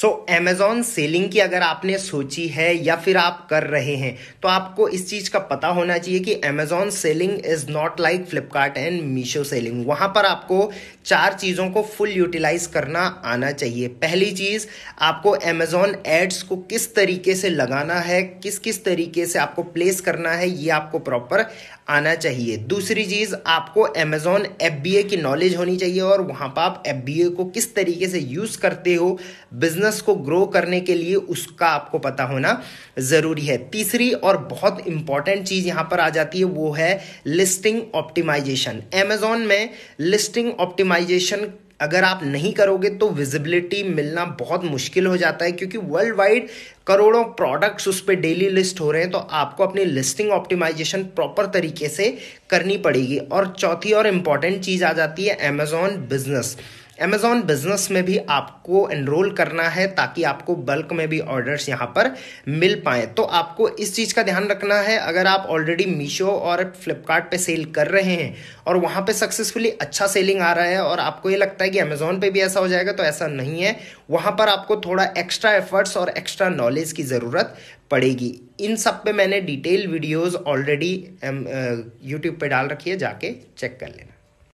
सो Amazon selling की अगर आपने सोची है या फिर आप कर रहे हैं तो आपको इस चीज़ का पता होना चाहिए कि Amazon selling is not like Flipkart and Meesho selling वहां पर आपको चार चीज़ों को फुल यूटिलाइज करना आना चाहिए पहली चीज़ आपको अमेजोन एड्स को किस तरीके से लगाना है किस किस तरीके से आपको प्लेस करना है ये आपको प्रॉपर आना चाहिए दूसरी चीज़ आपको अमेजोन एफ की नॉलेज होनी चाहिए और वहां पर आप एफ को किस तरीके से यूज़ करते हो बिजनेस बिजनेस को ग्रो करने के लिए उसका आपको पता होना ज़रूरी है तीसरी और बहुत इंपॉर्टेंट चीज़ यहां पर आ जाती है वो है लिस्टिंग ऑप्टिमाइजेशन एमेजॉन में लिस्टिंग ऑप्टिमाइजेशन अगर आप नहीं करोगे तो विजिबिलिटी मिलना बहुत मुश्किल हो जाता है क्योंकि वर्ल्ड वाइड करोड़ों प्रोडक्ट्स उस पर डेली लिस्ट हो रहे हैं तो आपको अपनी लिस्टिंग ऑप्टिमाइजेशन प्रॉपर तरीके से करनी पड़ेगी और चौथी और इम्पॉर्टेंट चीज़ आ जाती है अमेजॉन बिजनेस अमेजोन बिजनेस में भी आपको एनरोल करना है ताकि आपको बल्क में भी ऑर्डर्स यहाँ पर मिल पाए तो आपको इस चीज़ का ध्यान रखना है अगर आप ऑलरेडी मीशो और फ्लिपकार्ट पे सेल कर रहे हैं और वहाँ पे सक्सेसफुली अच्छा सेलिंग आ रहा है और आपको ये लगता है कि अमेजोन पे भी ऐसा हो जाएगा तो ऐसा नहीं है वहाँ पर आपको थोड़ा एक्स्ट्रा एफर्ट्स और एक्स्ट्रा नॉलेज की ज़रूरत पड़ेगी इन सब पे मैंने डिटेल वीडियोस ऑलरेडी यूट्यूब पे डाल रखी है जाके चेक कर लेना